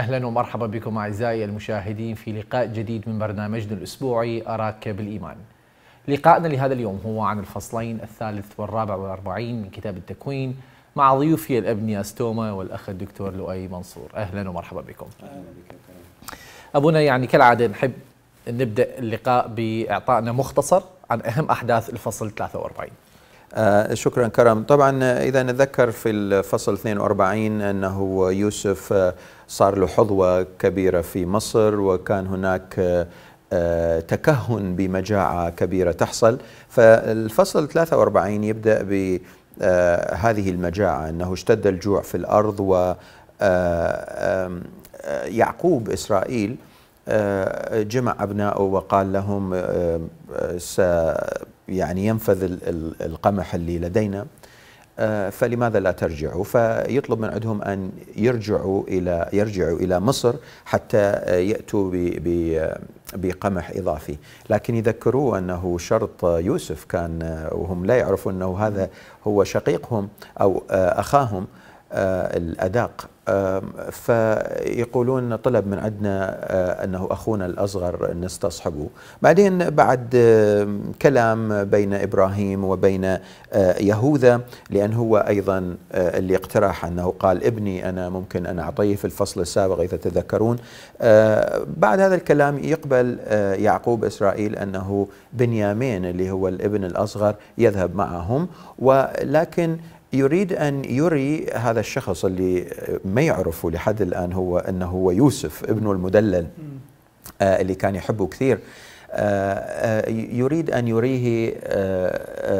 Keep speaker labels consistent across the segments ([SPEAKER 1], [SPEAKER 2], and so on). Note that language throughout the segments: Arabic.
[SPEAKER 1] أهلا ومرحبا بكم أعزائي المشاهدين في لقاء جديد من برنامجنا الأسبوعي أراك بالإيمان لقائنا لهذا اليوم هو عن الفصلين الثالث والرابع والأربعين من كتاب التكوين مع ضيوفي الأبنية ستوما والأخ الدكتور لؤي منصور أهلا ومرحبا بكم أهلا بك أبونا يعني كالعادة نحب نبدأ اللقاء بإعطائنا مختصر عن أهم أحداث الفصل 43
[SPEAKER 2] آه، شكرا كرم طبعا آه، إذا نذكر في الفصل 42 أنه يوسف آه، صار له حظوة كبيرة في مصر وكان هناك آه، تكهن بمجاعة كبيرة تحصل فالفصل 43 يبدأ بهذه آه، المجاعة أنه اشتد الجوع في الأرض و آه، يعقوب إسرائيل جمع أبنائه وقال لهم س يعني ينفذ القمح اللي لدينا آه، فلماذا لا ترجعوا فيطلب من عندهم أن يرجعوا إلى يرجعوا إلى مصر حتى آه، يأتوا آه، بقمح إضافي لكن يذكروه أنه شرط يوسف كان وهم لا يعرفون أنه هذا هو شقيقهم أو أخاهم آه، الأداق فيقولون طلب من عندنا آه، أنه أخونا الأصغر نستصحبه بعدين بعد كلام بين إبراهيم وبين آه، يهوذا لأن هو أيضا اللي اقترح أنه قال ابني أنا ممكن أن أعطيه في الفصل السابق إذا تذكرون بعد هذا الكلام يقبل يعقوب إسرائيل أنه بنيامين اللي هو الابن الأصغر يذهب معهم ولكن يريد أن يري هذا الشخص اللي ما يعرفه لحد الآن هو أنه هو يوسف ابن المدلل آه، اللي كان يحبه كثير آه، آه، يريد أن يريه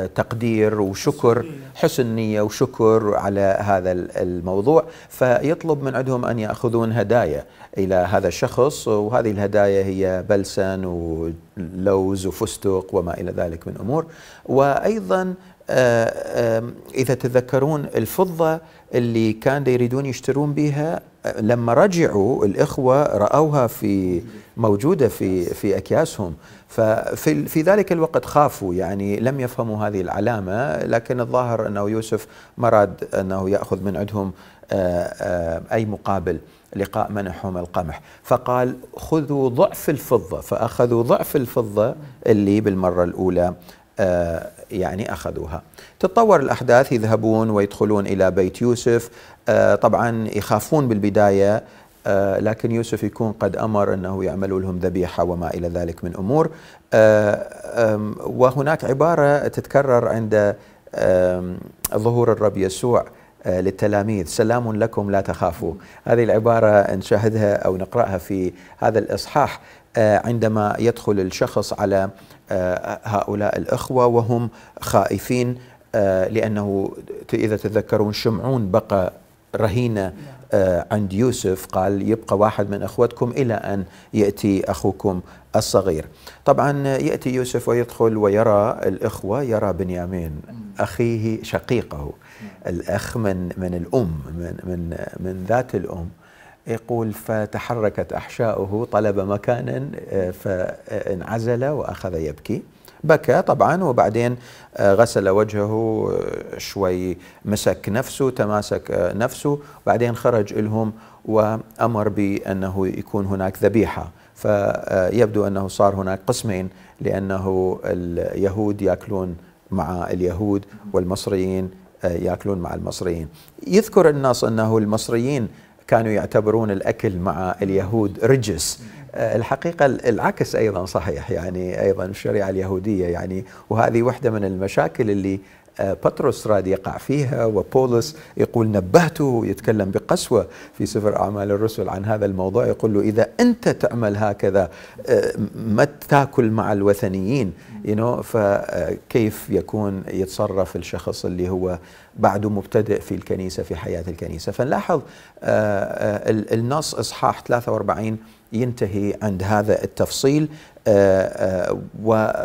[SPEAKER 2] تقدير وشكر حسن نية وشكر على هذا الموضوع فيطلب من عندهم أن يأخذون هدايا إلى هذا الشخص وهذه الهدايا هي بلسن ولوز وفستق وما إلى ذلك من أمور وأيضا آه، إذا تتذكرون الفضة اللي كان يريدون يشترون بها آه، لما رجعوا الإخوة رأوها في موجودة في في أكياسهم ففي في ذلك الوقت خافوا يعني لم يفهموا هذه العلامة لكن الظاهر أنه يوسف ما راد أنه يأخذ من عندهم آه، أي مقابل لقاء منحهم القمح فقال خذوا ضعف الفضة فأخذوا ضعف الفضة اللي بالمرة الأولى آه، يعني أخذوها تتطور الأحداث يذهبون ويدخلون إلى بيت يوسف آه، طبعا يخافون بالبداية آه، لكن يوسف يكون قد امر انه يعملوا لهم ذبيحه وما الى ذلك من امور وهناك عباره تتكرر عند ظهور الرب يسوع للتلاميذ سلام لكم لا تخافوا هذه العباره نشاهدها او نقراها في هذا الاصحاح عندما يدخل الشخص على هؤلاء الإخوة وهم خائفين آه، لأنه إذا تذكرون شمعون بقى رهينة آه، عند يوسف قال يبقى واحد من اخوتكم الى ان ياتي اخوكم الصغير. طبعا ياتي يوسف ويدخل ويرى الاخوه يرى بنيامين اخيه شقيقه الاخ من من الام من من من ذات الام يقول فتحركت أحشاؤه طلب مكانا آه، فانعزل وأخذ يبكي بكى طبعا وبعدين آه، غسل وجهه آه، شوي مسك نفسه تماسك نفسه بعدين خرج لهم وأمر بأنه يكون هناك ذبيحة فيبدو أنه صار هناك قسمين لأنه اليهود يأكلون مع اليهود والمصريين ياكلون مع المصريين يذكر النص انه المصريين كانوا يعتبرون الأكل مع اليهود رجس آه، الحقيقة العكس أيضا صحيح يعني أيضا الشريعة اليهودية يعني وهذه واحدة من المشاكل اللي آه، بطرس راد يقع فيها وبولس يقول نبهته يتكلم بقسوة في سفر أعمال الرسل عن هذا الموضوع يقول له إذا أنت تعمل هكذا آه، ما تاكل مع الوثنيين you know فكيف يكون يتصرف الشخص اللي هو بعده مبتدئ في الكنيسة في حياة الكنيسة فنلاحظ آه، النص إصحاح 43 ينتهي عند هذا التفصيل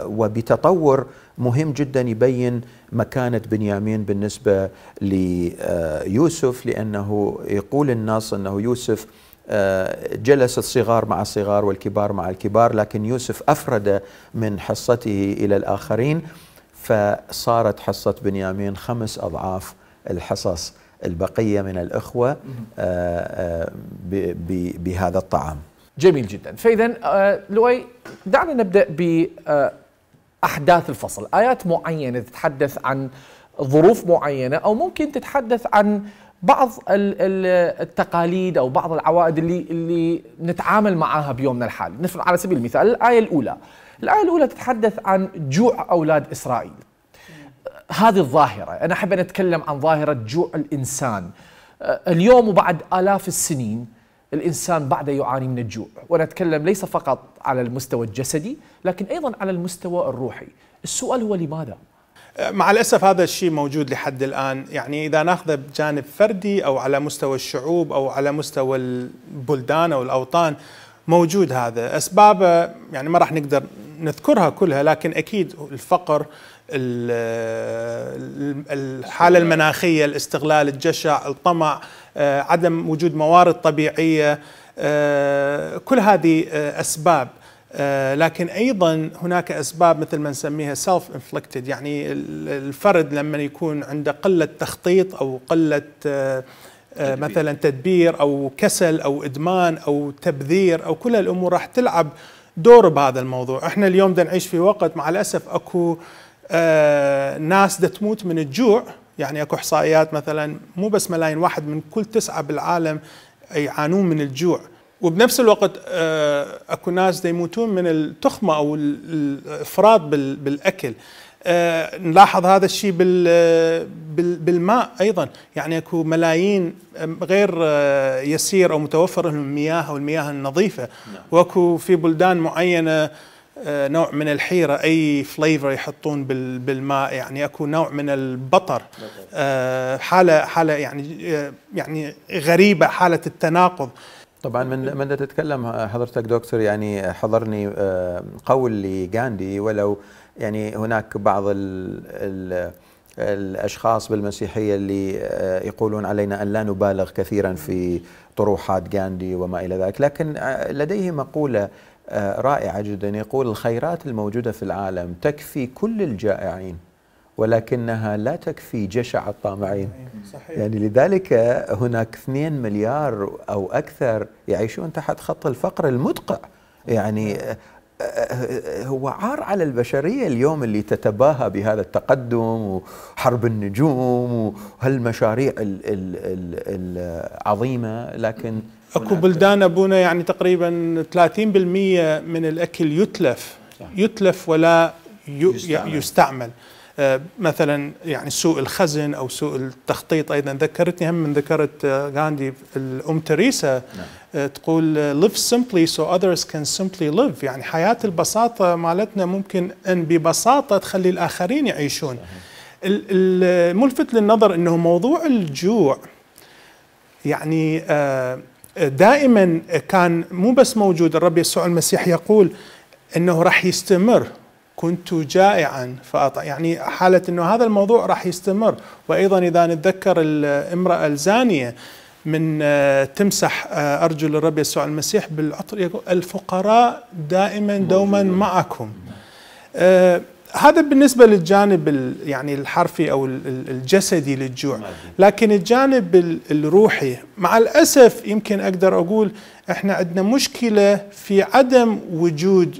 [SPEAKER 2] وبتطور مهم جدا يبين مكانة بنيامين بالنسبة ليوسف لأنه يقول النص أنه يوسف آه، جلس الصغار مع الصغار والكبار مع الكبار لكن يوسف أفرد من حصته إلى الآخرين فصارت حصة بنيامين خمس أضعاف الحصص البقية من الأخوة آه، آه، بهذا الطعام
[SPEAKER 1] جميل جدا فإذا لؤي دعنا نبدأ ب احداث الفصل ايات معينه تتحدث عن ظروف معينه او ممكن تتحدث عن بعض التقاليد او بعض العوائد اللي اللي نتعامل معها بيومنا الحالي، نفرض على سبيل المثال الايه الاولى. الايه الاولى تتحدث عن جوع اولاد اسرائيل. هذه الظاهره، انا احب ان اتكلم عن ظاهره جوع الانسان. آه، اليوم وبعد الاف السنين الإنسان بعد يعاني من الجوع ونتكلم ليس فقط على المستوى الجسدي لكن أيضا على المستوى الروحي السؤال هو لماذا؟
[SPEAKER 3] مع الأسف هذا الشيء موجود لحد الآن يعني إذا ناخذه بجانب فردي أو على مستوى الشعوب أو على مستوى البلدان أو الأوطان موجود هذا أسبابه يعني ما راح نقدر نذكرها كلها لكن أكيد الفقر الحالة المناخية الاستغلال الجشع الطمع آه، عدم وجود موارد طبيعية آه، كل هذه آه، أسباب لكن ايضا هناك اسباب مثل ما نسميها سيلف انفليكتد يعني الفرد لما يكون عنده قله تخطيط او قله مثلا تدبير او كسل او ادمان او تبذير او كل الامور راح تلعب دور بهذا الموضوع احنا اليوم بدنا نعيش في وقت مع الاسف اكو آه آه، ناس دا تموت من الجوع يعني اكو احصائيات مثلا مو بس ملايين واحد من كل تسعه بالعالم يعانون من الجوع وبنفس الوقت آه، اكو ناس دا يموتون من التخمه او الافراط بالاكل آه، نلاحظ هذا الشيء بالماء ايضا يعني اكو ملايين غير يسير او متوفر لهم المياه او المياه النظيفه نعم. واكو في بلدان معينه آه، نوع من الحيرة أي فليفر يحطون بالماء يعني أكو نوع من البطر آه، حالة حالة يعني آه، يعني غريبة حالة التناقض طبعا من من تتكلم
[SPEAKER 2] حضرتك دكتور يعني حضرني قول لغاندي ولو يعني هناك بعض ال ال الاشخاص بالمسيحيه اللي يقولون علينا ان لا نبالغ كثيرا في طروحات غاندي وما الى ذلك، لكن لديه مقوله آه، رائعة جدا يقول الخيرات الموجودة في العالم تكفي كل الجائعين ولكنها لا تكفي جشع الطامعين صحيح. يعني لذلك هناك 2 مليار أو أكثر يعيشون تحت خط الفقر المدقع يعني آه، آه، هو عار على البشرية اليوم اللي تتباهى بهذا التقدم وحرب النجوم وهالمشاريع
[SPEAKER 3] العظيمة لكن اكو بلدان ابونا يعني تقريبا 30% من الاكل يتلف يتلف ولا يستعمل, يستعمل. آه، مثلا يعني سوء الخزن او سوء التخطيط ايضا ذكرتني هم من ذكرت آه، غاندي الام تريسا نعم. آه، تقول live simply so others can simply live يعني حياه البساطه مالتنا ممكن ان ببساطه تخلي الاخرين يعيشون الملفت للنظر انه موضوع الجوع يعني آه دائما كان مو بس موجود الرب يسوع المسيح يقول انه راح يستمر كنت جائعا فأطع يعني حالة أنه هذا الموضوع راح يستمر وأيضا إذا نتذكر الامرأة الزانية من آه، تمسح آه، أرجل الرب يسوع المسيح بالعطر يقول الفقراء دائما دوما معكم آه، هذا بالنسبة للجانب يعني الحرفي أو الجسدي للجوع لكن الجانب الروحي مع الأسف يمكن أقدر أقول إحنا عندنا مشكلة في عدم وجود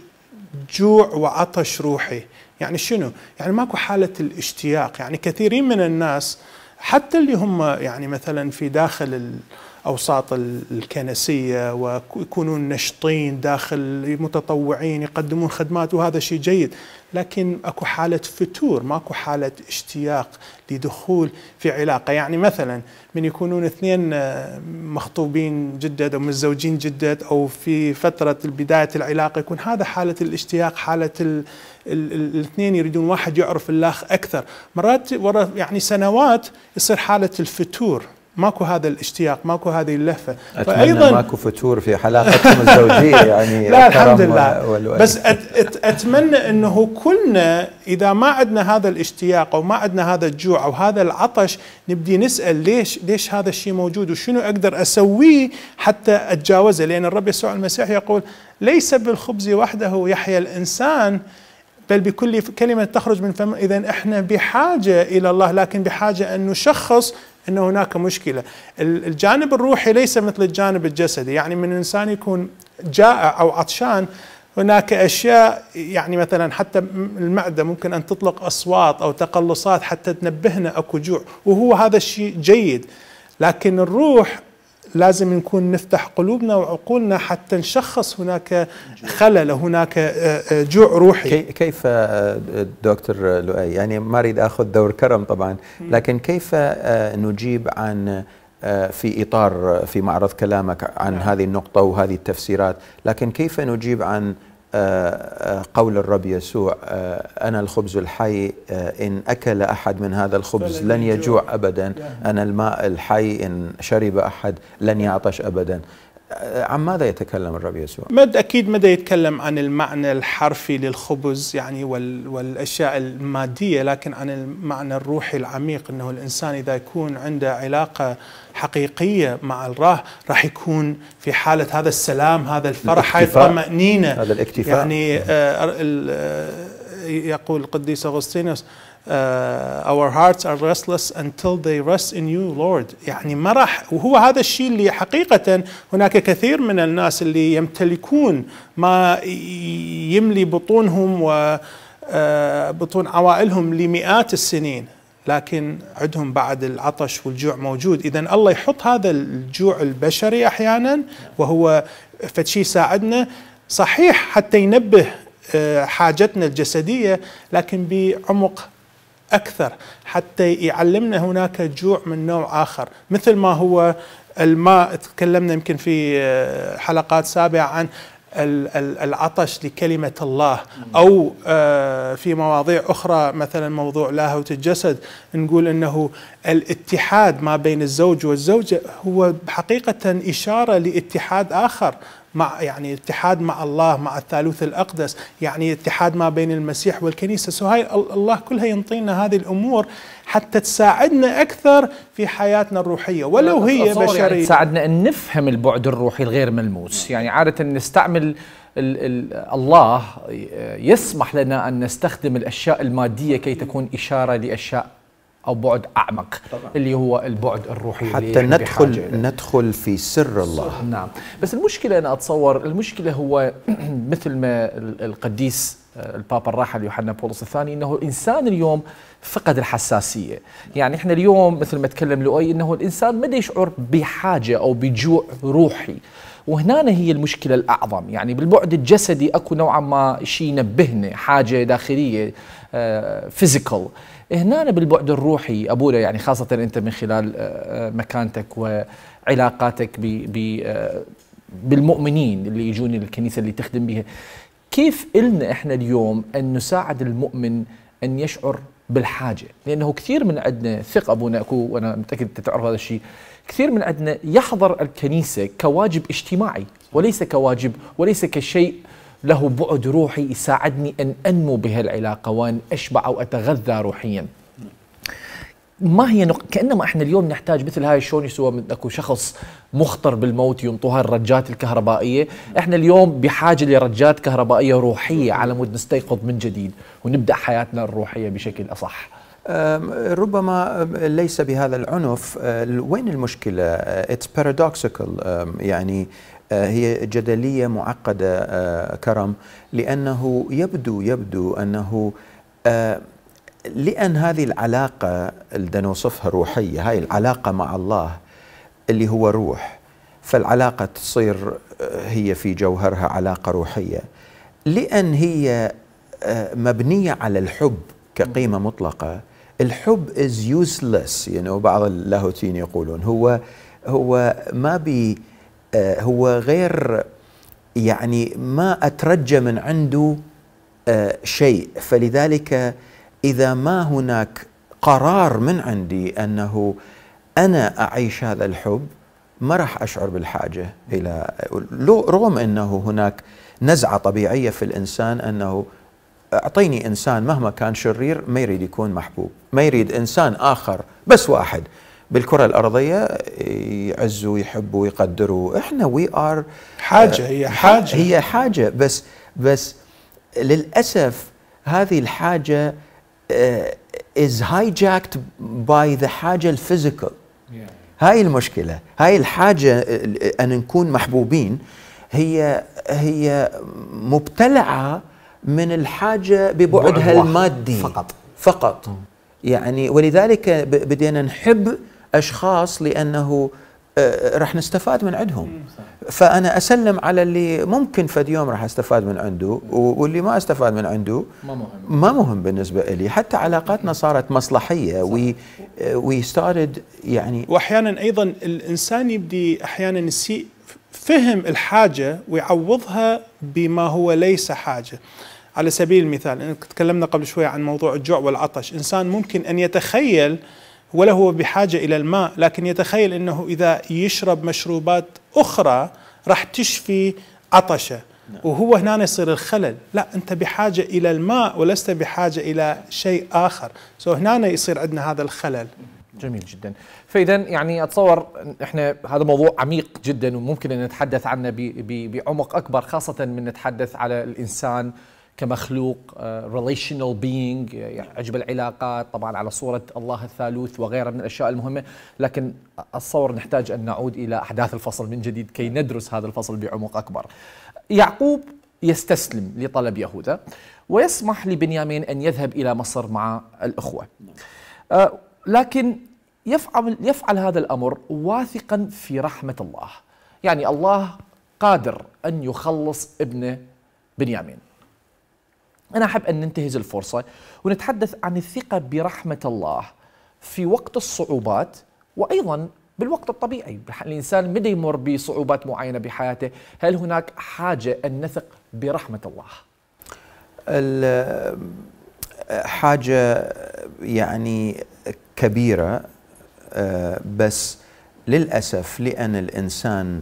[SPEAKER 3] جوع وعطش روحي يعني شنو؟ يعني ماكو حالة الاشتياق يعني كثيرين من الناس حتى اللي هم يعني مثلا في داخل الأوساط اوساط الكنسيه ويكونون نشطين داخل متطوعين يقدمون خدمات وهذا شيء جيد، لكن اكو حاله فتور ماكو حاله اشتياق لدخول في علاقه يعني مثلا من يكونون اثنين آه، مخطوبين جدد او متزوجين جدد او في فتره بدايه العلاقه يكون هذا حاله الاشتياق حاله ال الاثنين يريدون واحد يعرف الاخ اكثر مرات ورا يعني سنوات يصير حاله الفتور ماكو هذا الاشتياق ماكو هذه اللهفه فايضا ماكو
[SPEAKER 2] فتور في حلاقتكم الزوجيه يعني لا الحمد لله بس
[SPEAKER 3] أت اتمنى انه كلنا اذا ما عندنا هذا الاشتياق او ما عندنا هذا الجوع او هذا العطش نبدي نسال ليش ليش هذا الشيء موجود وشنو اقدر اسويه حتى اتجاوزه لان الرب يسوع المسيح يقول ليس بالخبز وحده يحيا الانسان بل بكل كلمة تخرج من فم إذا إحنا بحاجة إلى الله لكن بحاجة أن نشخص أن هناك مشكلة الجانب الروحي ليس مثل الجانب الجسدي يعني من الإنسان يكون جائع أو عطشان هناك اشياء يعني مثلا حتى المعده ممكن ان تطلق اصوات او تقلصات حتى تنبهنا اكو جوع وهو هذا الشيء جيد لكن الروح لازم نكون نفتح قلوبنا وعقولنا حتى نشخص هناك خلل هناك آه، آه، جوع روحي
[SPEAKER 2] كيف آه، دكتور لؤي يعني ما اريد اخذ دور كرم طبعا لكن كيف نجيب عن في اطار في معرض كلامك عن نعم. هذه النقطه وهذه التفسيرات لكن كيف نجيب عن قول الرب يسوع أنا الخبز الحي إن أكل أحد من هذا الخبز لن يجوع أبدا يعني. أنا الماء الحي إن شرب أحد لن يعطش أبدا عن ماذا يتكلم الرب يسوع؟
[SPEAKER 3] مد أكيد مدى يتكلم عن المعنى الحرفي للخبز يعني وال والأشياء المادية لكن عن المعنى الروحي العميق أنه الإنسان إذا يكون عنده علاقة حقيقية مع الله راح يكون في حالة هذا السلام هذا الفرح هاي الطمأنينة هذا الاكتفاء يعني آه, آه، يقول القديس أغسطينوس uh, our hearts are restless until they rest in you Lord يعني ما راح وهو هذا الشيء اللي حقيقة هناك كثير من الناس اللي يمتلكون ما يملي بطونهم و آه، بطون عوائلهم لمئات السنين لكن عندهم بعد العطش والجوع موجود إذا الله يحط هذا الجوع البشري أحيانا وهو فشي يساعدنا صحيح حتى ينبه آه، حاجتنا الجسدية لكن بعمق اكثر حتى يعلمنا هناك جوع من نوع اخر مثل ما هو الماء تكلمنا يمكن في آه، حلقات سابقه عن العطش لكلمة الله أو آه، في مواضيع أخرى مثلا موضوع لاهوت الجسد نقول أنه الاتحاد ما بين الزوج والزوجة هو حقيقة إشارة لاتحاد آخر مع يعني اتحاد مع الله مع الثالوث الأقدس يعني اتحاد ما بين المسيح والكنيسة سو هاي الله كلها ينطينا هذه الأمور حتى تساعدنا أكثر في حياتنا الروحية ولو هي يعني بشرية يعني تساعدنا
[SPEAKER 1] أن نفهم البعد الروحي الغير ملموس يعني عادة نستعمل الله آه، يسمح لنا ان نستخدم الاشياء الماديه كي تكون اشاره لاشياء او بعد اعمق طبعا. اللي هو البعد الروحي حتى ندخل
[SPEAKER 2] ندخل في سر الله صح.
[SPEAKER 1] نعم بس المشكله انا اتصور المشكله هو مثل ما القديس آه، البابا الراحل يوحنا بولس الثاني انه الانسان اليوم فقد الحساسيه، يعني احنا اليوم مثل ما تكلم لؤي انه الانسان ما يشعر بحاجه او بجوع روحي، وهنا هي المشكلة الأعظم يعني بالبعد الجسدي أكو نوعا ما شيء ينبهنا حاجة داخلية فيزيكال آه، uh, هنا بالبعد الروحي أبولا يعني خاصة أنت من خلال آه، آه، مكانتك وعلاقاتك ب آه، بالمؤمنين اللي يجون الكنيسة اللي تخدم بها كيف إلنا إحنا اليوم أن نساعد المؤمن أن يشعر بالحاجة لأنه كثير من عندنا ثق أبونا أكو وأنا متأكد أنت تعرف هذا الشيء كثير من عندنا يحضر الكنيسة كواجب اجتماعي وليس كواجب وليس كشيء له بعد روحي يساعدني أن أنمو بهالعلاقة وأن أشبع أو أتغذى روحيا ما هي نق... كانما احنا اليوم نحتاج مثل هاي شلون يسوى اكو شخص مخطر بالموت ينطوها الرجات الكهربائيه، احنا اليوم بحاجه لرجات كهربائيه روحيه على مود نستيقظ من جديد ونبدا حياتنا الروحيه بشكل اصح. ربما ليس
[SPEAKER 2] بهذا العنف أه، وين المشكله؟ اتس paradoxical يعني آه، هي جدلية معقدة آه، كرم لأنه يبدو يبدو أنه آه، لأن هذه العلاقة اللي نوصفها روحية هاي العلاقة مع الله اللي هو روح فالعلاقة تصير هي في جوهرها علاقة روحية لأن هي مبنية على الحب كقيمة مطلقة الحب is useless you know بعض اللاهوتيين يقولون هو هو ما بي آه، هو غير يعني ما أترجى من عنده آه، شيء فلذلك إذا ما هناك قرار من عندي أنه أنا أعيش هذا الحب ما راح أشعر بالحاجة إلى رغم أنه هناك نزعة طبيعية في الإنسان أنه أعطيني إنسان مهما كان شرير ما يريد يكون محبوب ما يريد إنسان آخر بس واحد بالكره الارضيه يعزوا يحبوا ويقدروا احنا وي ار حاجه آه، هي حاجه هي حاجه بس بس للاسف هذه الحاجه از هايجاكت باي ذا حاجه الفيزيكال هاي المشكله هاي الحاجه آه، ان نكون محبوبين هي هي مبتلعه من الحاجه ببعدها المادي فقط فقط يعني ولذلك بدينا نحب اشخاص لانه آه، راح نستفاد من عندهم فانا اسلم على اللي ممكن فد يوم راح استفاد من عنده واللي ما استفاد من عنده ما مهم ما مهم بالنسبه لي حتى علاقاتنا صارت مصلحيه وي وي آه، يعني
[SPEAKER 3] واحيانا ايضا الانسان يبدي احيانا يسيء فهم الحاجه ويعوضها بما هو ليس حاجه على سبيل المثال تكلمنا قبل شوي عن موضوع الجوع والعطش انسان ممكن ان يتخيل ولا هو بحاجة إلى الماء لكن يتخيل أنه إذا يشرب مشروبات أخرى راح تشفي عطشه نعم. وهو هنا يصير الخلل لا أنت بحاجة إلى الماء ولست بحاجة إلى شيء آخر سو هنا يصير
[SPEAKER 1] عندنا هذا الخلل جميل جدا فاذا يعني اتصور احنا هذا موضوع عميق جدا وممكن ان نتحدث عنه بعمق اكبر خاصه من نتحدث على الانسان كمخلوق ريليشنال بينج عجب العلاقات طبعا على صوره الله الثالوث وغيرها من الاشياء المهمه لكن اتصور نحتاج ان نعود الى احداث الفصل من جديد كي ندرس هذا الفصل بعمق اكبر. يعقوب يستسلم لطلب يهوذا ويسمح لبنيامين ان يذهب الى مصر مع الاخوه. آه، لكن يفعل يفعل هذا الامر واثقا في رحمه الله. يعني الله قادر ان يخلص ابنه بنيامين. أنا أحب أن ننتهز الفرصة ونتحدث عن الثقة برحمة الله في وقت الصعوبات وأيضا بالوقت الطبيعي الإنسان مدى يمر بصعوبات معينة بحياته هل هناك حاجة أن نثق برحمة الله
[SPEAKER 2] حاجة يعني كبيرة آه، بس للأسف لأن الإنسان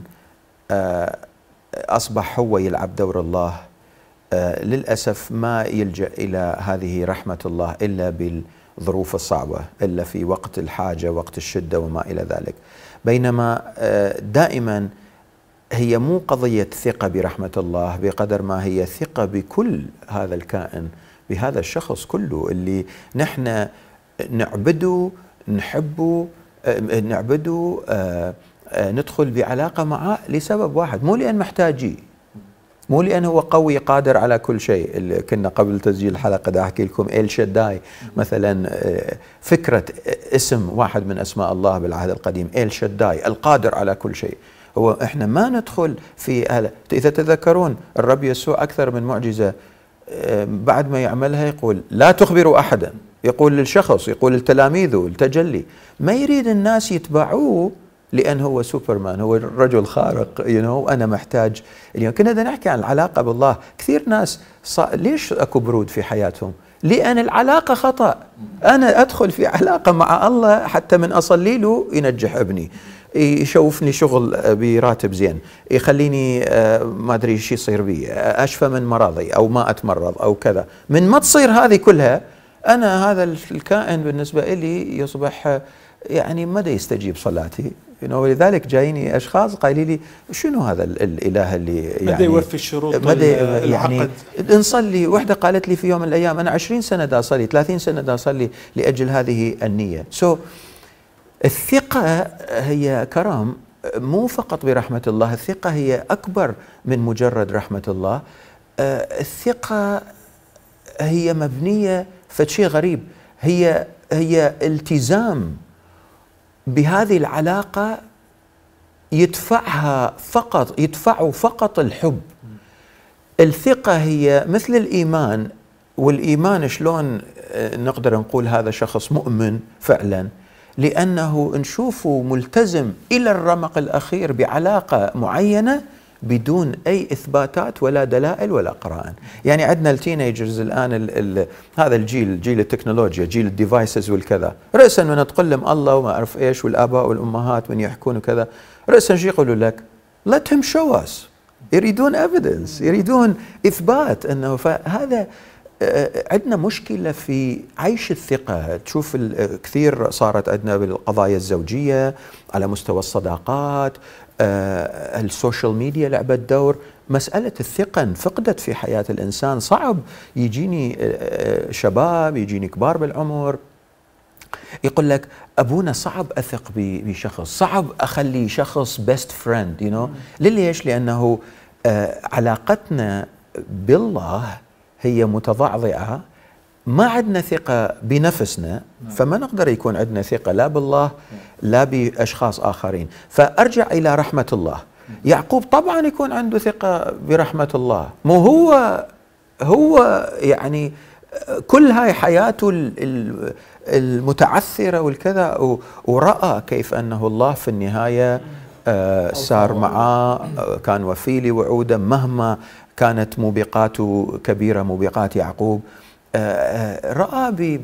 [SPEAKER 2] آه، أصبح هو يلعب دور الله آه، للأسف ما يلجأ إلى هذه رحمة الله إلا بالظروف الصعبة إلا في وقت الحاجة وقت الشدة وما إلى ذلك بينما آه، دائما هي مو قضية ثقة برحمة الله بقدر ما هي ثقة بكل هذا الكائن بهذا الشخص كله اللي نحن نعبده نحبه آه، نعبده ندخل بعلاقة معه لسبب واحد مو لأن محتاجيه مو لأنه هو قوي قادر على كل شيء اللي كنا قبل تسجيل الحلقة ده أحكي لكم إل شداي مثلا آه، فكرة آه، اسم واحد من أسماء الله بالعهد القديم إل شداي القادر على كل شيء هو إحنا ما ندخل في أهل. إذا تذكرون الرب يسوع أكثر من معجزة آه، بعد ما يعملها يقول لا تخبروا أحدا يقول للشخص يقول لتلاميذه التجلي ما يريد الناس يتبعوه لان هو سوبرمان هو رجل خارق يو you نو know انا محتاج اليوم كنا نحكي عن العلاقه بالله كثير ناس ص... ليش اكو برود في حياتهم لان العلاقه خطا انا ادخل في علاقه مع الله حتى من اصلي له ينجح ابني يشوفني شغل براتب زين يخليني آه، ما ادري ايش يصير بي اشفى من مرضي او ما اتمرض او كذا من ما تصير هذه كلها انا هذا الكائن بالنسبه لي يصبح يعني ما يستجيب صلاتي يعني ولذلك جايني اشخاص قايلين لي شنو هذا الاله اللي يعني مدى يوفي الشروط مدى يعني نصلي وحده قالت لي في يوم من الايام انا 20 سنه دا اصلي 30 سنه دا اصلي لاجل هذه النيه سو so الثقه هي كرم مو فقط برحمه الله الثقه هي اكبر من مجرد رحمه الله آه، الثقه هي مبنيه فشي غريب هي هي التزام بهذه العلاقه يدفعها فقط يدفعه فقط الحب الثقه هي مثل الايمان والايمان شلون آه، نقدر نقول هذا شخص مؤمن فعلا لانه نشوفه ملتزم الى الرمق الاخير بعلاقه معينه بدون اي اثباتات ولا دلائل ولا قرائن، يعني عندنا التينيجرز الان الـ الـ هذا الجيل جيل التكنولوجيا، جيل الديفايسز والكذا، راسا من تقول لهم الله وما اعرف ايش والاباء والامهات من يحكون وكذا، راسا شو يقولوا لك؟ let him show us يريدون ايفيدنس، يريدون اثبات انه فهذا آه، عندنا مشكله في عيش الثقه تشوف كثير صارت عندنا بالقضايا الزوجيه على مستوى الصداقات آه، السوشيال ميديا لعبت دور مسألة الثقة انفقدت في حياة الإنسان صعب يجيني آه، آه، شباب يجيني كبار بالعمر يقول لك ابونا صعب اثق بشخص صعب اخلي شخص بيست فريند يو نو ليش لانه علاقتنا بالله هي متضعضعه ما عندنا ثقة بنفسنا نعم. فما نقدر يكون عندنا ثقة لا بالله لا بأشخاص آخرين فأرجع إلى رحمة الله نعم. يعقوب طبعا يكون عنده ثقة برحمة الله مو هو هو يعني كل هاي حياته المتعثرة والكذا ورأى كيف أنه الله في النهاية سار نعم. آه، معاه آه، كان وفي لوعوده مهما كانت موبقاته كبيرة موبقات يعقوب آه، آه، راى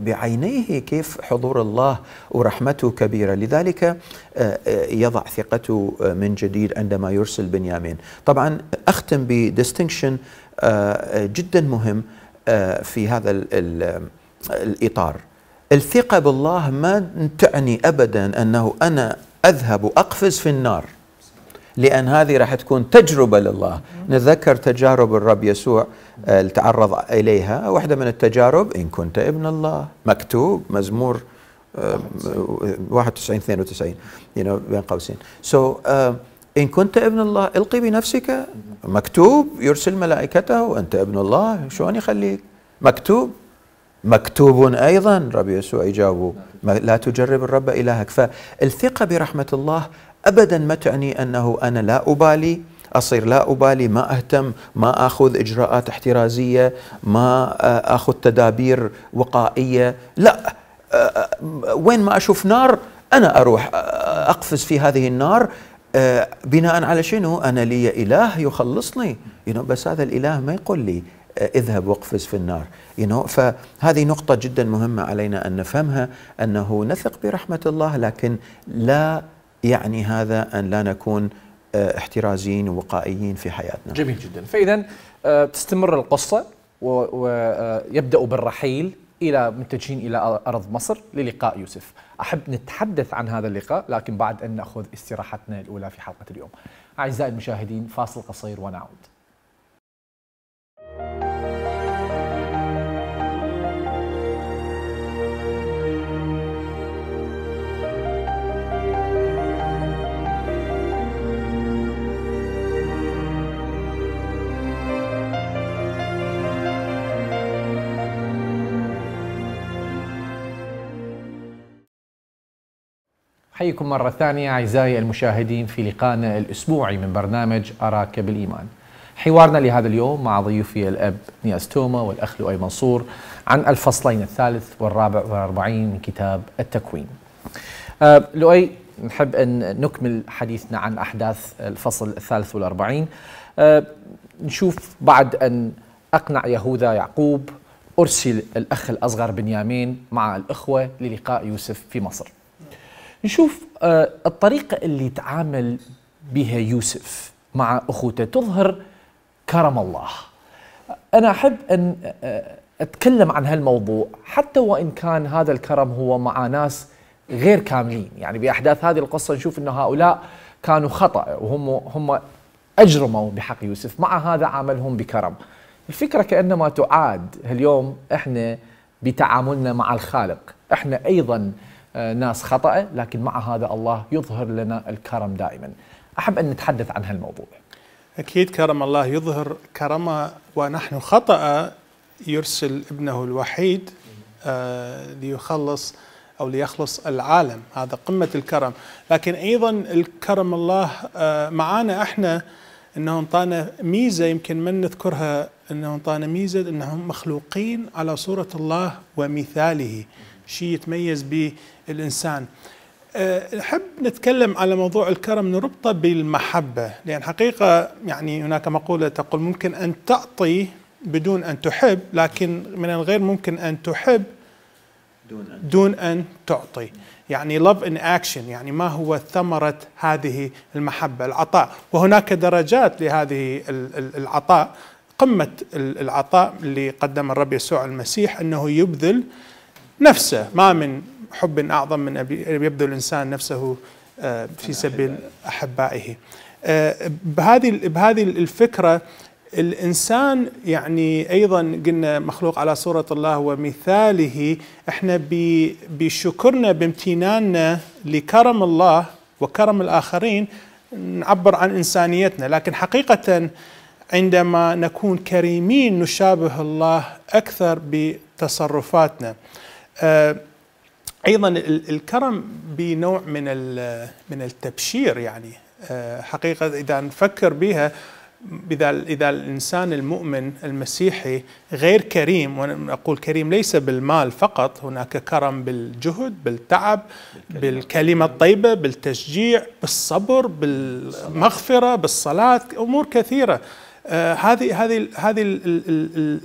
[SPEAKER 2] بعينيه كيف حضور الله ورحمته كبيره لذلك آه، يضع ثقته من جديد عندما يرسل بنيامين طبعا اختم بديستنكشن جدا مهم في هذا الاطار الثقه بالله ما تعني ابدا انه انا اذهب واقفز في النار لأن هذه راح تكون تجربة لله نتذكر تجارب الرب يسوع آه، اللي تعرض إليها واحدة من التجارب إن كنت ابن الله مكتوب مزمور 91 آه، 92 you بين قوسين سو so, uh, إن كنت ابن الله القي بنفسك مكتوب يرسل ملائكته وأنت ابن الله شلون يخليك مكتوب مكتوب أيضا ربي يسوع يجاوبه لا تجرب الرب إلهك فالثقة برحمة الله أبدا ما تعني أنه أنا لا أبالي أصير لا أبالي ما أهتم ما أخذ إجراءات احترازية ما آه، أخذ تدابير وقائية لا آه، آه، وين ما أشوف نار أنا أروح أقفز في هذه النار بناء على شنو أنا لي إله يخلصني بس هذا الإله ما يقول لي اذهب واقفز في النار you know? فهذه نقطة جدا مهمة علينا أن نفهمها أنه نثق برحمة الله لكن لا يعني هذا أن لا نكون آه، احترازيين ووقائيين في حياتنا جميل
[SPEAKER 1] جدا فإذا آه، تستمر القصة ويبدأ آه، بالرحيل إلى متجهين إلى أرض مصر للقاء يوسف أحب نتحدث عن هذا اللقاء لكن بعد أن نأخذ استراحتنا الأولى في حلقة اليوم أعزائي المشاهدين فاصل قصير ونعود حيكم مرة ثانية أعزائي المشاهدين في لقائنا الأسبوعي من برنامج أراك بالإيمان حوارنا لهذا اليوم مع ضيوفي الأب نياز توما والأخ لؤي منصور عن الفصلين الثالث والرابع والأربعين من كتاب التكوين أه لؤي نحب أن نكمل حديثنا عن أحداث الفصل الثالث والأربعين أه نشوف بعد أن أقنع يهوذا يعقوب أرسل الأخ الأصغر بنيامين مع الأخوة للقاء يوسف في مصر نشوف آه، الطريقة اللي تعامل بها يوسف مع أخوته تظهر كرم الله أنا أحب أن آه، أتكلم عن هالموضوع حتى وإن كان هذا الكرم هو مع ناس غير كاملين يعني بأحداث هذه القصة نشوف أن هؤلاء كانوا خطأ وهم هم أجرموا بحق يوسف مع هذا عاملهم بكرم الفكرة كأنما تعاد اليوم إحنا بتعاملنا مع الخالق إحنا أيضاً آه، ناس خطأ لكن مع هذا الله يظهر لنا الكرم دائما أحب أن نتحدث عن هالموضوع
[SPEAKER 3] أكيد كرم الله يظهر كرمه ونحن خطأ يرسل ابنه الوحيد آه، ليخلص أو ليخلص العالم هذا قمة الكرم لكن أيضا الكرم الله آه، معانا إحنا أنه انطانا ميزة يمكن من نذكرها أنه انطانا ميزة أنهم مخلوقين على صورة الله ومثاله شيء يتميز به الإنسان أه، نحب نتكلم على موضوع الكرم نربطه بالمحبة لأن حقيقة يعني هناك مقولة تقول ممكن أن تعطي بدون أن تحب لكن من الغير ممكن أن تحب دون أن تعطي يعني love in action يعني ما هو ثمرة هذه المحبة العطاء وهناك درجات لهذه العطاء قمة العطاء اللي قدم الرب يسوع المسيح أنه يبذل نفسه ما من حب أعظم من أن يبذل الإنسان نفسه آه، في سبيل أحبائه آه، بهذه بهذه الفكرة الإنسان يعني أيضا قلنا مخلوق على صورة الله ومثاله احنا بشكرنا بامتناننا لكرم الله وكرم الآخرين نعبر عن إنسانيتنا لكن حقيقة عندما نكون كريمين نشابه الله أكثر بتصرفاتنا آه، ايضا الكرم بنوع من من التبشير يعني آه، حقيقه اذا نفكر بها اذا اذا الانسان المؤمن المسيحي غير كريم وانا اقول كريم ليس بالمال فقط هناك كرم بالجهد بالتعب بالكلمه الطيبه بالتشجيع بالصبر بالمغفره بالصلاه امور كثيره آه، هذه هذه هذه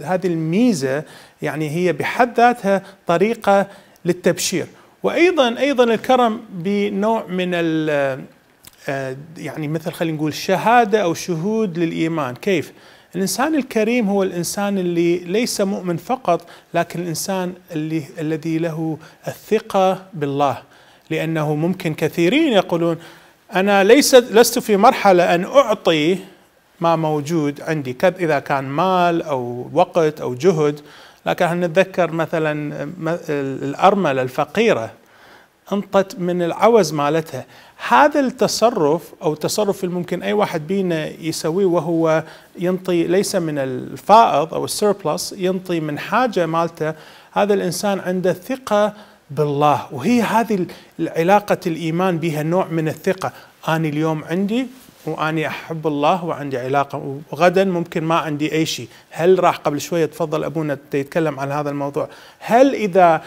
[SPEAKER 3] هذه الميزه يعني هي بحد ذاتها طريقه للتبشير وايضا ايضا الكرم بنوع من آه، يعني مثل خلينا نقول شهاده او شهود للايمان كيف الانسان الكريم هو الانسان اللي ليس مؤمن فقط لكن الانسان اللي الذي له الثقه بالله لانه ممكن كثيرين يقولون انا ليس لست في مرحله ان اعطي ما موجود عندي اذا كان مال او وقت او جهد لكن احنا نتذكر مثلا الأرملة الفقيرة انطت من العوز مالتها هذا التصرف أو التصرف الممكن أي واحد بينا يسويه وهو ينطي ليس من الفائض أو السيربلس ينطي من حاجة مالته هذا الإنسان عنده ثقة بالله وهي هذه علاقة الإيمان بها نوع من الثقة أنا اليوم عندي واني احب الله وعندي علاقه وغدا ممكن ما عندي اي شيء، هل راح قبل شويه تفضل ابونا يتكلم عن هذا الموضوع، هل اذا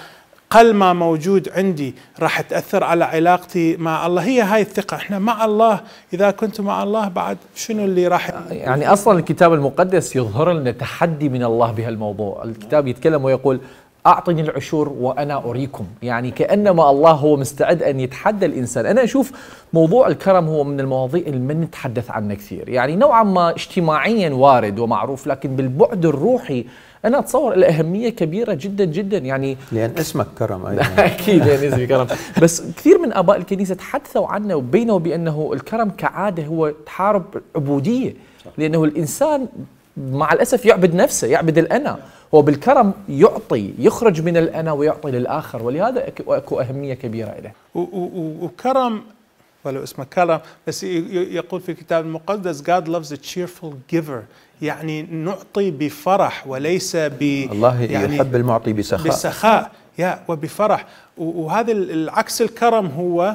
[SPEAKER 3] قل ما موجود عندي راح تاثر على علاقتي مع الله، هي هاي الثقه، احنا مع الله، اذا كنت مع الله بعد شنو اللي راح
[SPEAKER 1] يعني اصلا الكتاب المقدس يظهر لنا تحدي من الله بهالموضوع، الكتاب يتكلم ويقول أعطني العشور وأنا أريكم يعني كأنما الله هو مستعد أن يتحدى الإنسان أنا أشوف موضوع الكرم هو من المواضيع اللي ما نتحدث عنه كثير يعني نوعا ما اجتماعيا وارد ومعروف لكن بالبعد الروحي انا اتصور الاهميه كبيره جدا جدا يعني لان اسمك كرم ايضا اكيد يعني اسمي كرم بس كثير من اباء الكنيسه تحدثوا عنه وبينوا بانه الكرم كعاده هو تحارب عبوديه لانه الانسان مع الاسف يعبد نفسه يعبد الانا هو بالكرم يعطي يخرج من الأنا ويعطي للآخر ولهذا أكو أهمية كبيرة له وكرم ولو اسمه كرم بس
[SPEAKER 3] يقول في الكتاب المقدس God loves a cheerful giver يعني نعطي بفرح وليس ب الله يعني يحب المعطي بسخاء بسخاء يا وبفرح وهذا العكس الكرم هو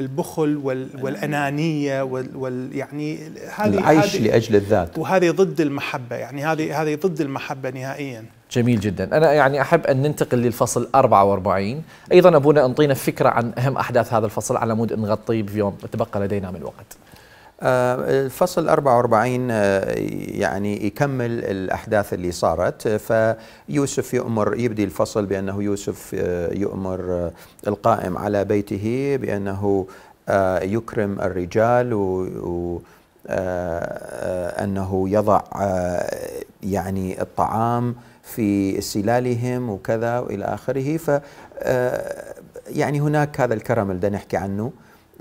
[SPEAKER 3] البخل والانانيه ويعني هذه العيش هذه لاجل الذات وهذه ضد المحبه يعني هذه هذه ضد المحبه نهائيا
[SPEAKER 1] جميل جدا أنا يعني أحب أن ننتقل للفصل 44 أيضا أبونا أنطينا فكرة عن أهم أحداث هذا الفصل على مود نغطيه بيوم تبقى لدينا من وقت آه، الفصل 44 آه، يعني
[SPEAKER 2] يكمل الأحداث اللي صارت آه، فيوسف يؤمر يبدي الفصل بأنه يوسف يؤمر القائم على بيته بأنه يكرم الرجال و أنه يضع يعني الطعام في سلالهم وكذا وإلى آخره ف يعني هناك هذا الكرم اللي نحكي عنه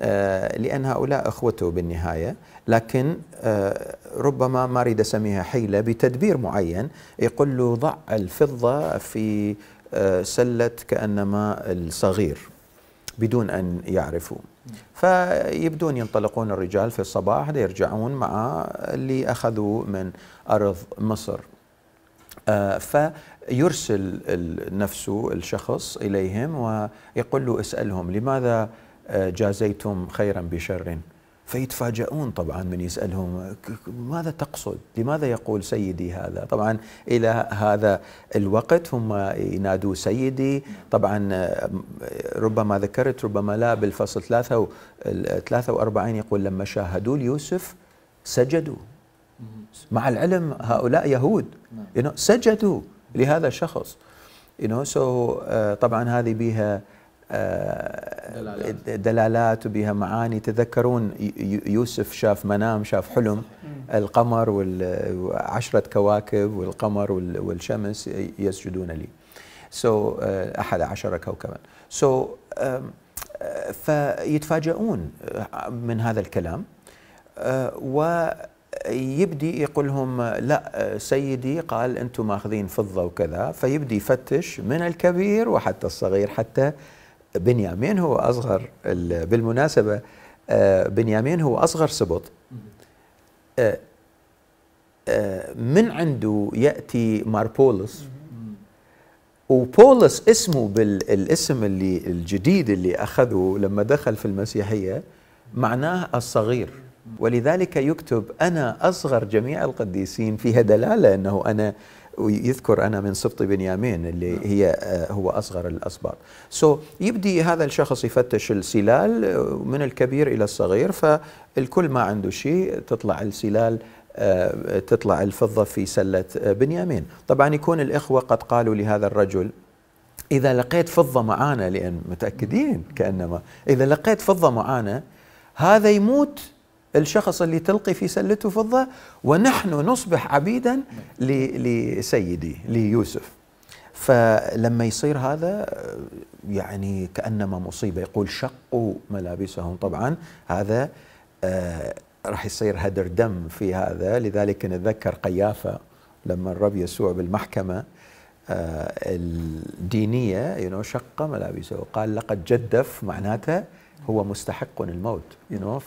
[SPEAKER 2] آه، لأن هؤلاء أخوته بالنهاية لكن آه، ربما ما أريد أسميها حيلة بتدبير معين يقول له ضع الفضة في آه، سلة كأنما الصغير بدون أن يعرفوا فيبدون ينطلقون الرجال في الصباح ليرجعون مع اللي أخذوا من أرض مصر فيرسل نفسه الشخص إليهم ويقول له اسألهم لماذا جازيتم خيرا بشر فيتفاجؤون طبعا من يسالهم ماذا تقصد؟ لماذا يقول سيدي هذا؟ طبعا الى هذا الوقت هم ينادوا سيدي طبعا آه، ربما ذكرت ربما لا بالفصل 43 يقول لما شاهدوا ليوسف سجدوا مع العلم هؤلاء يهود نعم. سجدوا لهذا الشخص you know, so, طبعا هذه بها آه، دلالات وبها معاني تذكرون يوسف شاف منام شاف حلم القمر وعشرة كواكب والقمر والشمس يسجدون لي سو so, آه، أحد عشر كوكبا سو so, آه، فيتفاجؤون من هذا الكلام ويبدي يقول لهم لا سيدي قال أنتم ماخذين فضة وكذا فيبدي يفتش من الكبير وحتى الصغير حتى بنيامين هو اصغر بالمناسبه آه، بنيامين هو اصغر سبط آه، آه، من عنده ياتي ماربولس وبولس اسمه بالاسم اللي الجديد اللي اخذه لما دخل في المسيحيه معناه الصغير ولذلك يكتب انا اصغر جميع القديسين فيها دلاله انه انا ويذكر أنا من سبط بنيامين اللي نعم. هي آه، هو أصغر الأسباط سو so يبدي هذا الشخص يفتش السلال آه، من الكبير إلى الصغير فالكل ما عنده شيء تطلع السلال آه، تطلع الفضة في سلة بنيامين طبعا يكون الإخوة قد قالوا لهذا الرجل إذا لقيت فضة معانا لأن متأكدين كأنما إذا لقيت فضة معانا هذا يموت الشخص اللي تلقي في سلته فضة ونحن نصبح عبيدا لسيدي ليوسف فلما يصير هذا يعني كأنما مصيبة يقول شقوا ملابسهم طبعا هذا آه راح يصير هدر دم في هذا لذلك نتذكر قيافة لما الرب يسوع بالمحكمة آه الدينية يعني شق ملابسه وقال لقد جدف معناته هو مستحق الموت يعني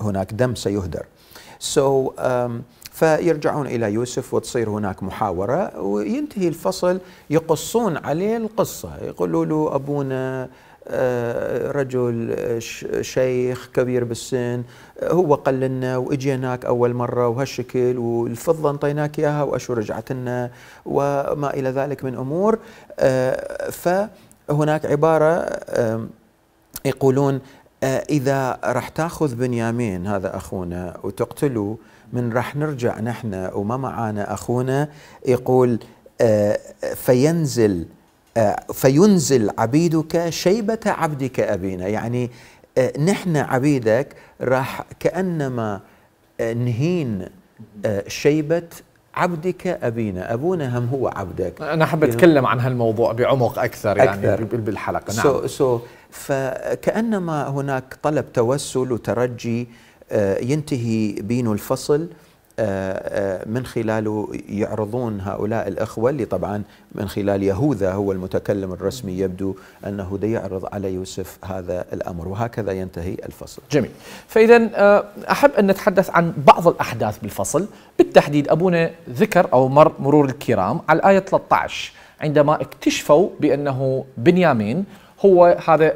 [SPEAKER 2] هناك دم سيهدر so, um, فيرجعون إلى يوسف وتصير هناك محاورة وينتهي الفصل يقصون عليه القصة يقولوا له أبونا آه، رجل شيخ كبير بالسن هو قال لنا واجيناك اول مره وهالشكل والفضه انطيناك اياها واشو رجعت لنا وما الى ذلك من امور آه، فهناك عباره يقولون آه، إذا راح تاخذ بنيامين هذا أخونا وتقتله من راح نرجع نحن وما معانا أخونا يقول آه، فينزل آه، فينزل عبيدك شيبة عبدك أبينا يعني نحن عبيدك راح كأنما نهين شيبة عبدك أبينا أبونا هم هو عبدك أنا أحب أتكلم عن هالموضوع بعمق أكثر, يعني أكثر. يعني بالحلقة نعم so, so فكأنما هناك طلب توسل وترجي آه، ينتهي بينه الفصل آه، آه، من خلاله يعرضون هؤلاء الأخوة اللي طبعا من خلال يهوذا هو المتكلم الرسمي
[SPEAKER 1] يبدو أنه دي يعرض على يوسف هذا الأمر وهكذا ينتهي الفصل جميل فإذا آه، أحب أن نتحدث عن بعض الأحداث بالفصل بالتحديد أبونا ذكر أو مر مرور الكرام على الآية 13 عندما اكتشفوا بأنه بنيامين هو هذا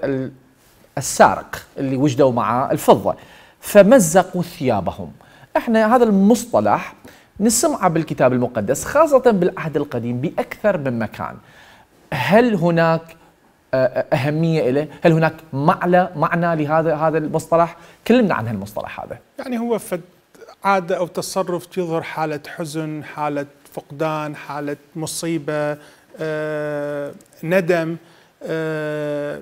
[SPEAKER 1] السارق اللي وجدوا معه الفضة فمزقوا ثيابهم احنا هذا المصطلح نسمعه بالكتاب المقدس خاصة بالعهد القديم بأكثر من مكان هل هناك آه، آه، أهمية له هل هناك معنى معنى لهذا هذا المصطلح كلمنا عن هالمصطلح هذا
[SPEAKER 3] يعني هو فد عادة أو تصرف تظهر حالة حزن حالة فقدان حالة مصيبة آه، ندم آه،